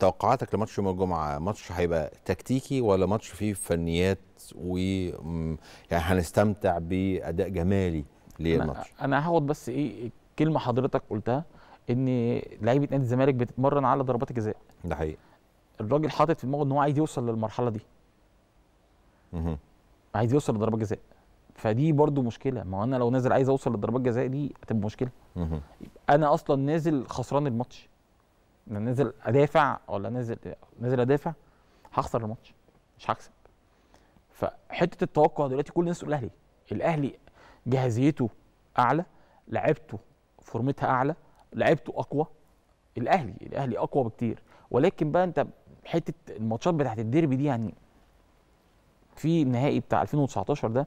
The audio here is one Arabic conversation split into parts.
توقعاتك لماتش يوم الجمعه ماتش هيبقى تكتيكي ولا ماتش فيه فنيات و يعني هنستمتع باداء جمالي للماتش انا هاخد بس ايه كلمه حضرتك قلتها ان لعيبه نادي الزمالك بتتمرن على ضربات الجزاء ده حقيقي الراجل حاطط في دماغه ان هو عايز يوصل للمرحله دي اها عايز يوصل لضربات جزاء فدي برضو مشكله ما انا لو نازل عايز اوصل لضربات جزاء دي هتبقى مشكله مه. انا اصلا نازل خسران الماتش انا نازل ادافع ولا نازل نازل ادافع هخسر الماتش مش هكسب فحته التوقع دلوقتي كل الناس تقول الاهلي الاهلي جاهزيته اعلى لعبته فورمتها اعلى لعبته اقوى الاهلي الاهلي اقوى بكتير ولكن بقى انت حته الماتشات بتاعت الديربي دي يعني في النهائي بتاع 2019 ده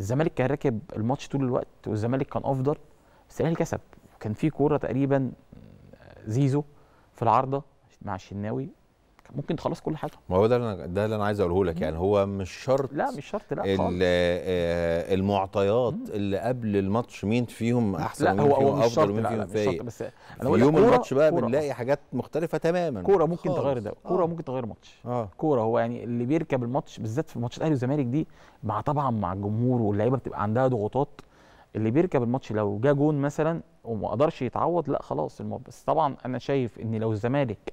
الزمالك كان راكب الماتش طول الوقت والزمالك كان افضل بس الاهلي كسب كان في كوره تقريبا زيزو في العارضه مع الشناوي ممكن تخلص كل حاجه ما هو ده اللي انا ده اللي انا عايز اقوله لك يعني هو مش شرط لا مش شرط لا خالص آه، المعطيات مم. اللي قبل الماتش مين فيهم احسن لا ومين هو فيهم افضل ومين فيهم فايق بس انا في يوم الماتش بقى بنلاقي حاجات مختلفه تماما كوره ممكن تغير ده كوره آه. ممكن تغير ماتش آه. كوره هو يعني اللي بيركب الماتش بالذات في ماتشات الاهلي والزمالك دي مع طبعا مع الجمهور واللعيبه بتبقى عندها ضغوطات اللي بيركب الماتش لو جه جون مثلا وما قدرش يتعوض لا خلاص الموضوع بس طبعا انا شايف ان لو الزمالك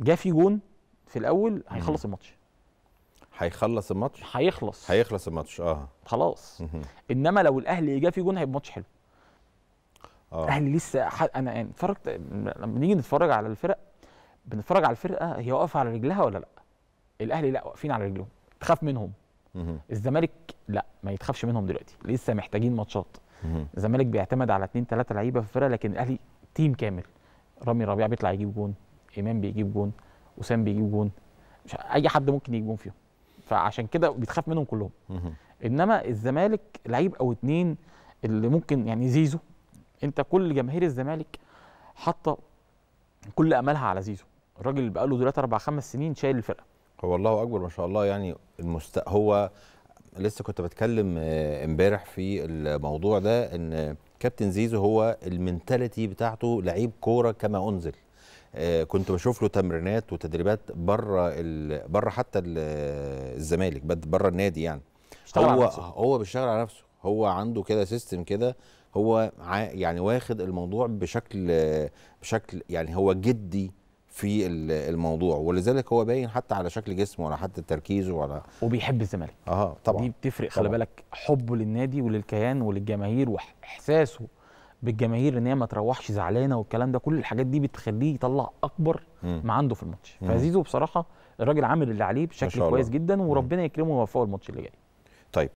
جه في جون في الاول هيخلص الماتش هيخلص الماتش هيخلص هيخلص الماتش اه خلاص انما لو الاهلي جه في جون هيبقى ماتش حلو اه الاهلي لسه ح... انا يعني اتفرجت لما نيجي نتفرج على الفرق بنتفرج على الفرقه هي واقفه على رجلها ولا لا الاهلي لا واقفين على رجلهم تخاف منهم الزمالك لا ما يتخافش منهم دلوقتي لسه محتاجين ماتشات الزمالك بيعتمد على اثنين ثلاثه لعيبه في الفرقه لكن الاهلي تيم كامل رامي ربيع بيطلع يجيب جون امام بيجيب جون وسام بيجيب جون مش اي حد ممكن يجيب جون فيهم فعشان كده بيتخاف منهم كلهم انما الزمالك لعيب او اتنين اللي ممكن يعني زيزو انت كل جماهير الزمالك حاطه كل املها على زيزو الراجل اللي بقاله دلوقتي اربع خمس سنين شايل الفرقه هو الله اكبر ما شاء الله يعني المست... هو لسه كنت بتكلم آه، امبارح في الموضوع ده ان كابتن زيزو هو المنتاليتي بتاعته لعيب كوره كما انزل آه، كنت بشوف له تمرينات وتدريبات بره ال... بره حتى الزمالك بره النادي يعني هو هو بيشتغل على نفسه هو عنده كده سيستم كده هو يعني واخد الموضوع بشكل آه، بشكل يعني هو جدي في الموضوع ولذلك هو باين حتى على شكل جسمه وعلى حتى تركيزه وعلى وبيحب الزمالك اه طبعا دي بتفرق خلي بالك حبه للنادي وللكيان وللجماهير واحساسه بالجماهير ان هي ما تروحش زعلانه والكلام ده كل الحاجات دي بتخليه يطلع اكبر ما عنده في الماتش فزيزو بصراحه الراجل عامل اللي عليه بشكل كويس جدا وربنا يكرمه ويوفقه الماتش اللي جاي